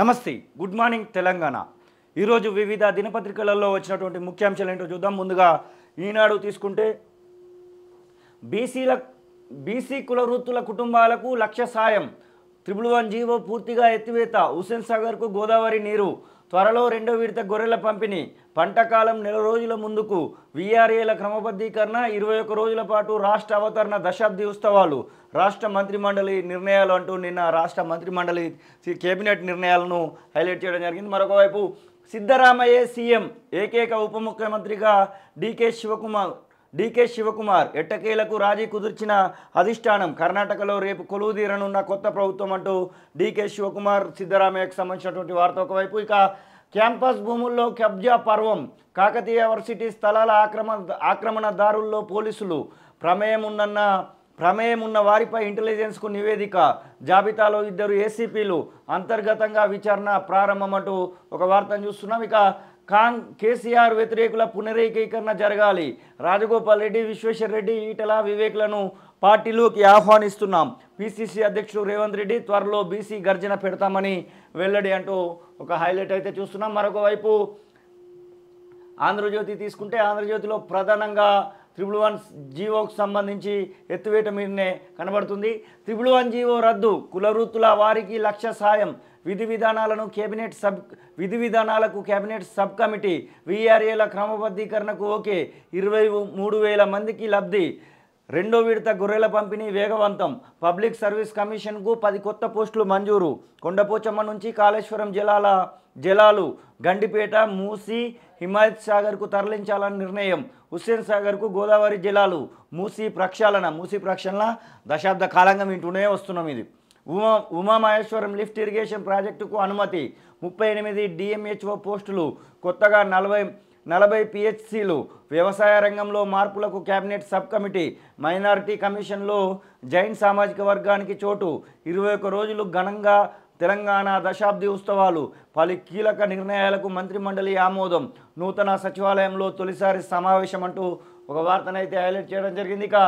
నమస్తే good morning Telangana ఈరోజు వివిధ దినపత్రికలలో వచ్చినటువంటి ముఖ్యాంశాలు ఏంటో చూద్దాం ముందుగా ఈనాడు తీసుకుంటే బీసీల బీసీ కుల వృత్తుల కుటుంబాలకు లక్ష్య సాయం త్రిబుల్ వన్ జీవో పూర్తిగా ఎత్తివేత హుసేన్ సాగర్కు గోదావరి నీరు త్వరలో రెండో విడత గొర్రెల పంపిణీ పంట కాలం నెల రోజుల ముందుకు విఆర్ఏల క్రమబద్ధీకరణ ఇరవై ఒక్క రోజుల పాటు రాష్ట్ర అవతరణ దశాబ్ది ఉత్సవాలు రాష్ట్ర మంత్రిమండలి నిర్ణయాలు అంటూ నిన్న రాష్ట్ర మంత్రిమండలి కేబినెట్ నిర్ణయాలను హైలైట్ చేయడం జరిగింది మరొకవైపు సిద్ధరామయ్య సీఎం ఏకైక ఉప ముఖ్యమంత్రిగా డీకే శివకుమార్ డీకే శివకుమార్ ఎట్టకేలకు రాజీ కుదిర్చిన అధిష్టానం కర్ణాటకలో రేపు కొలువు తీరనున్న కొత్త ప్రభుత్వం అంటూ డీకే శివకుమార్ సిద్ధరామయ్యకు సంబంధించినటువంటి వార్త ఒకవైపు ఇక క్యాంపస్ భూముల్లో కబ్జా పర్వం కాకతీయ వర్సిటీ స్థలాల ఆక్రమ ఆక్రమణదారుల్లో పోలీసులు ప్రమేయం ఉన్నన్న ప్రమేయం ఉన్న వారిపై ఇంటెలిజెన్స్కు నివేదిక జాబితాలో ఇద్దరు ఏసీపీలు అంతర్గతంగా విచారణ ప్రారంభమంటూ ఒక వార్తను చూస్తున్నాం ఇక కాంగ్ కేసీఆర్ వ్యతిరేకుల పునరేకీకరణ జరగాలి రాజగోపాల్ రెడ్డి విశ్వేశ్వర రెడ్డి ఈటల వివేకులను పార్టీలోకి ఆహ్వానిస్తున్నాం పిసిసి అధ్యక్షుడు రేవంత్ రెడ్డి త్వరలో బీసీ గర్జన పెడతామని వెల్లడి అంటూ ఒక హైలైట్ అయితే చూస్తున్నాం మరొక వైపు ఆంధ్రజ్యోతి తీసుకుంటే ఆంధ్రజ్యోతిలో ప్రధానంగా త్రిబుల్ వన్ జీవోకు సంబంధించి ఎత్తువేట మీదనే కనబడుతుంది త్రిబుల్ వన్ జీవో రద్దు కుల వృత్తుల వారికి లక్ష సాయం విధి విధానాలను కేబినెట్ సబ్ విధి విధానాలకు కేబినెట్ సబ్ కమిటీ వీఆర్ఏల క్రమబద్ధీకరణకు ఓకే ఇరవై మూడు వేల మందికి లబ్ధి రెండో విడత గొర్రెల పంపిణీ వేగవంతం పబ్లిక్ సర్వీస్ కమిషన్కు పది కొత్త పోస్టులు మంజూరు కొండపోచమ్మ నుంచి కాళేశ్వరం జిల్లాల జలాలు గండిపేట మూసి హిమాయత్ సాగర్కు తరలించాలని నిర్ణయం హుస్సేన్ సాగర్కు గోదావరి జిల్లాలు మూసి ప్రక్షాళన మూసి ప్రక్షాళన దశాబ్ద కాలంగా వింటూనే వస్తున్నాం ఇది ఉమా ఉమామహేశ్వరం లిఫ్ట్ ఇరిగేషన్ ప్రాజెక్టుకు అనుమతి ముప్పై ఎనిమిది డిఎంహెచ్ఓ పోస్టులు కొత్తగా నలభై నలభై పిహెచ్సిలు వ్యవసాయ రంగంలో మార్పులకు కేబినెట్ సబ్ కమిటీ మైనారిటీ కమిషన్లో జైన్ సామాజిక వర్గానికి చోటు ఇరవై ఒక్క రోజులు ఘనంగా తెలంగాణ దశాబ్ది ఉత్సవాలు పలు కీలక నిర్ణయాలకు మంత్రిమండలి ఆమోదం నూతన సచివాలయంలో తొలిసారి సమావేశం అంటూ ఒక వార్తనైతే హైలైట్ చేయడం జరిగింది ఇక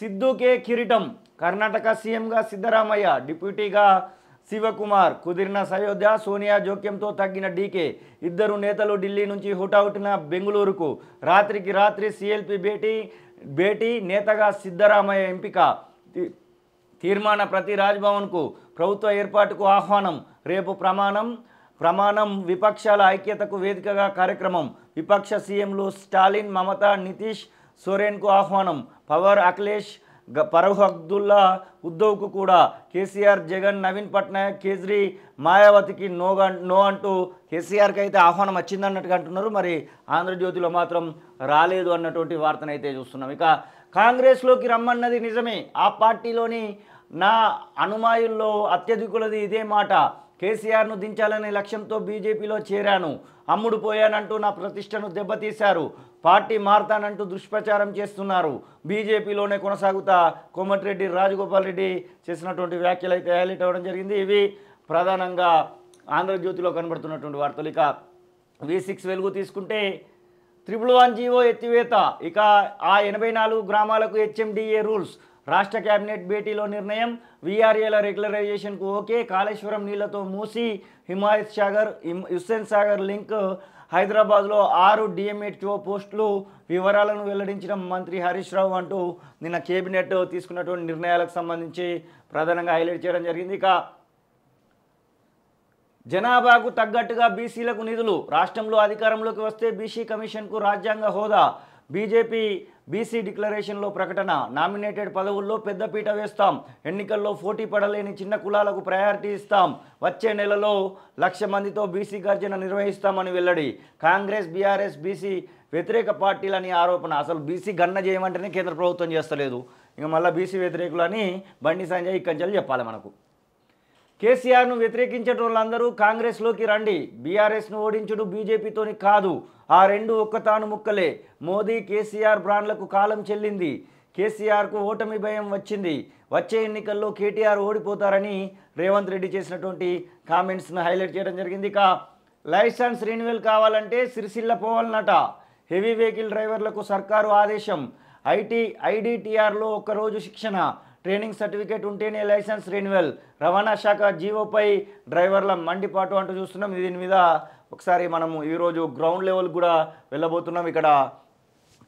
సిద్ధుకే కిరీటం కర్ణాటక సీఎంగా సిద్ధరామయ్య డిప్యూటీగా శివకుమార్ కుదిరిన సయోధ్య సోనియా జోక్యంతో తగ్గిన డీకే ఇద్దరు నేతలు ఢిల్లీ నుంచి హుటాహుటిన బెంగళూరుకు రాత్రికి రాత్రి సిఎల్పి భేటీ భేటీ నేతగా సిద్ధరామయ్య ఎంపిక తీర్మాన ప్రతి రాజ్భవన్కు ప్రభుత్వ ఏర్పాటుకు ఆహ్వానం రేపు ప్రమాణం ప్రమాణం విపక్షాల ఐక్యతకు వేదికగా కార్యక్రమం విపక్ష సీఎంలు స్టాలిన్ మమతా నితీష్ సోరేన్కు ఆహ్వానం పవర్ అఖిలేష్ పరహ్ అబ్దుల్లా ఉద్దవ్కు కూడా కేసీఆర్ జగన్ నవీన్ పట్నాయక్ కేజ్రీ మాయావతికి నో నో అంటూ కేసీఆర్కి అయితే ఆహ్వానం వచ్చిందన్నట్టుగా అంటున్నారు మరి ఆంధ్రజ్యోతిలో మాత్రం రాలేదు అన్నటువంటి వార్తనైతే చూస్తున్నాం ఇక కాంగ్రెస్లోకి రమ్మన్నది నిజమే ఆ పార్టీలోని నా అనుమాయుల్లో అత్యధికులది ఇదే మాట కేసీఆర్ను దించాలనే లక్ష్యంతో బీజేపీలో చేరాను అమ్ముడు పోయానంటూ నా ప్రతిష్టను దెబ్బతీశారు పార్టీ మారతానంటూ దుష్ప్రచారం చేస్తున్నారు బీజేపీలోనే కొనసాగుతా కోమటిరెడ్డి రాజగోపాల్ రెడ్డి చేసినటువంటి వ్యాఖ్యలు అయితే హైలైట్ అవ్వడం జరిగింది ఇవి ప్రధానంగా ఆంధ్రజ్యోతిలో కనబడుతున్నటువంటి వార్తలు ఇక వి సిక్స్ వెలుగు తీసుకుంటే త్రిపుల్ వన్ జీవో ఎత్తివేత ఇక ఆ ఎనభై నాలుగు గ్రామాలకు హెచ్ఎండిఏ రూల్స్ రాష్ట్ర కేబినెట్ భేటీలో నిర్ణయం విఆర్ఏల రెగ్యులరైజేషన్కు ఓకే కాళేశ్వరం నీళ్లతో మూసి హిమాయత్ సాగర్ హుస్సేన్ సాగర్ లింక్ హైదరాబాద్లో ఆరు డిఎంహెచ్ఓ పోస్టులు వివరాలను వెల్లడించిన మంత్రి హరీష్ రావు అంటూ నిన్న కేబినెట్ తీసుకున్నటువంటి నిర్ణయాలకు సంబంధించి ప్రధానంగా హైలైట్ చేయడం జరిగింది ఇక జనాభాకు తగ్గట్టుగా బీసీలకు నిధులు రాష్ట్రంలో అధికారంలోకి వస్తే బీసీ కమిషన్కు రాజ్యాంగ హోదా బీజేపీ బీసీ డిక్లరేషన్లో ప్రకటన నామినేటెడ్ పదవుల్లో పెద్దపీట వేస్తాం ఎన్నికల్లో పోటీ పడలేని చిన్న కులాలకు ప్రయారిటీ ఇస్తాం వచ్చే నెలలో లక్ష మందితో బీసీ గర్జన నిర్వహిస్తామని వెల్లడి కాంగ్రెస్ బీఆర్ఎస్ బీసీ వ్యతిరేక పార్టీలని ఆరోపణ అసలు బీసీ గన్న చేయమంటేనే కేంద్ర ప్రభుత్వం చేస్తలేదు ఇంకా మళ్ళీ బీసీ వ్యతిరేకులని బండి సంజయ్ ఇక్కడి చెప్పాలి మనకు కేసీఆర్ను వ్యతిరేకించడం వాళ్ళందరూ కాంగ్రెస్లోకి రండి బీఆర్ఎస్ను ఓడించడం బీజేపీతోని కాదు ఆ రెండు ఒక్కతాను ముక్కలే మోదీ కేసీఆర్ బ్రాండ్లకు కాలం చెల్లింది కేసీఆర్కు ఓటమి భయం వచ్చింది వచ్చే ఎన్నికల్లో కేటీఆర్ ఓడిపోతారని రేవంత్ రెడ్డి చేసినటువంటి కామెంట్స్ను హైలైట్ చేయడం జరిగింది ఇక లైసెన్స్ రెన్యువల్ కావాలంటే సిరిసిల్ల పోవాలన్నట హెవీ వెహికల్ డ్రైవర్లకు సర్కారు ఆదేశం ఐటీ ఐడిటిఆర్లో ఒక్కరోజు శిక్షణ ట్రైనింగ్ సర్టిఫికేట్ ఉంటేనే లైసెన్స్ రెన్యువల్ రవాణా శాఖ జీవోపై డ్రైవర్ల మండిపాటు అంటూ చూస్తున్నాం దీని మీద ఒకసారి మనము ఈరోజు గ్రౌండ్ లెవెల్ కూడా వెళ్ళబోతున్నాం ఇక్కడ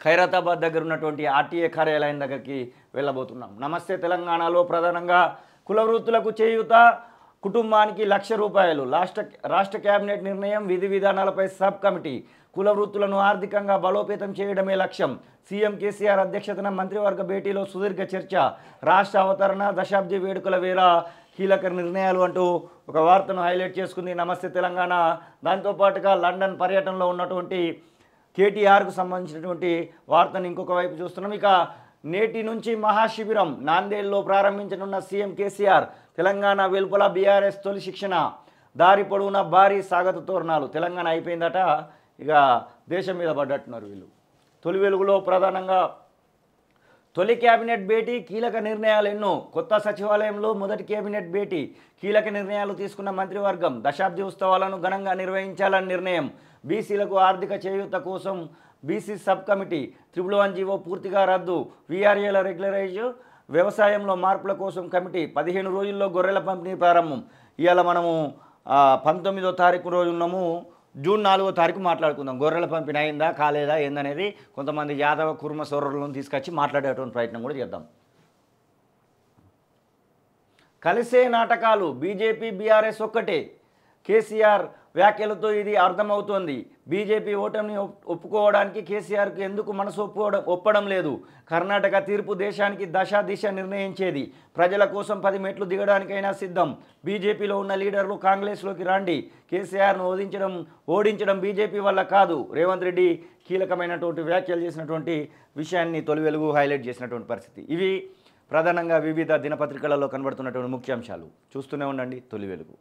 ఖైరతాబాద్ దగ్గర ఉన్నటువంటి ఆర్టీఏ కార్యాలయం దగ్గరికి వెళ్ళబోతున్నాం నమస్తే తెలంగాణలో ప్రధానంగా కులవృత్తులకు చేయుత చేయూత కుటుంబానికి లక్ష రూపాయలు రాష్ట్ర రాష్ట్ర కేబినెట్ నిర్ణయం విధి విధానాలపై సబ్ కమిటీ కుల వృత్తులను ఆర్థికంగా బలోపేతం చేయడమే లక్ష్యం సీఎం కేసీఆర్ అధ్యక్షతన మంత్రివర్గ భేటీలో సుదీర్ఘ చర్చ రాష్ట్ర అవతరణ దశాబ్ది వేడుకల వేళ కీలక నిర్ణయాలు అంటూ ఒక వార్తను హైలైట్ చేసుకుంది నమస్తే తెలంగాణ దాంతోపాటుగా లండన్ పర్యటనలో ఉన్నటువంటి కేటీఆర్కు సంబంధించినటువంటి వార్తను ఇంకొక వైపు చూస్తున్నాం ఇక నేటి నుంచి మహాశిబిరం నాందేడ్లో ప్రారంభించనున్న సీఎం కేసీఆర్ తెలంగాణ వెలుపల బీఆర్ఎస్ తొలి శిక్షణ దారి పొడవునా భారీ స్వాగత తోరణాలు తెలంగాణ అయిపోయిందట ఇక దేశం మీద పడ్డట్టున్నారు వీళ్ళు తొలి వెలుగులో ప్రధానంగా తొలి కేబినెట్ భేటీ కీలక నిర్ణయాలు ఎన్నో కొత్త సచివాలయంలో మొదటి కేబినెట్ భేటీ కీలక నిర్ణయాలు తీసుకున్న మంత్రివర్గం దశాబ్ది ఉత్సవాలను ఘనంగా నిర్వహించాలని నిర్ణయం బీసీలకు ఆర్థిక చేయూత కోసం BC sub committee triple one GO పూర్తిగా రద్దు వీఆర్ఏల రెగ్యులరైజ్ వ్యవసాయంలో మార్పుల కోసం కమిటీ పదిహేను రోజుల్లో గొర్రెల పంపిణీ ప్రారంభం ఇవాళ మనము పంతొమ్మిదో తారీఖు రోజు ఉన్నాము జూన్ నాలుగో తారీఖు మాట్లాడుకుందాం గొర్రెల పంపిణీ అయిందా కాలేదా ఏందనేది కొంతమంది యాదవ కుర్మ సోర్రలను తీసుకొచ్చి మాట్లాడేటువంటి ప్రయత్నం కూడా చేద్దాం కలిసే నాటకాలు బీజేపీ బీఆర్ఎస్ ఒక్కటే కేసీఆర్ వ్యాఖ్యలతో ఇది అర్థమవుతోంది బీజేపీ ఓటమిని ఒప్పుకోవడానికి కేసీఆర్కు ఎందుకు మనసు ఒప్పుకోవడం ఒప్పడం లేదు కర్ణాటక తీర్పు దేశానికి దశ దిశ నిర్ణయించేది ప్రజల కోసం పది మెట్లు దిగడానికైనా సిద్ధం బీజేపీలో ఉన్న లీడర్లు కాంగ్రెస్లోకి రాండి కేసీఆర్ను ఓదించడం ఓడించడం బీజేపీ వల్ల కాదు రేవంత్ రెడ్డి కీలకమైనటువంటి వ్యాఖ్యలు చేసినటువంటి విషయాన్ని తొలి వెలుగు హైలైట్ చేసినటువంటి పరిస్థితి ఇవి ప్రధానంగా వివిధ దినపత్రికలలో కనబడుతున్నటువంటి ముఖ్యాంశాలు చూస్తూనే ఉండండి తొలి వెలుగు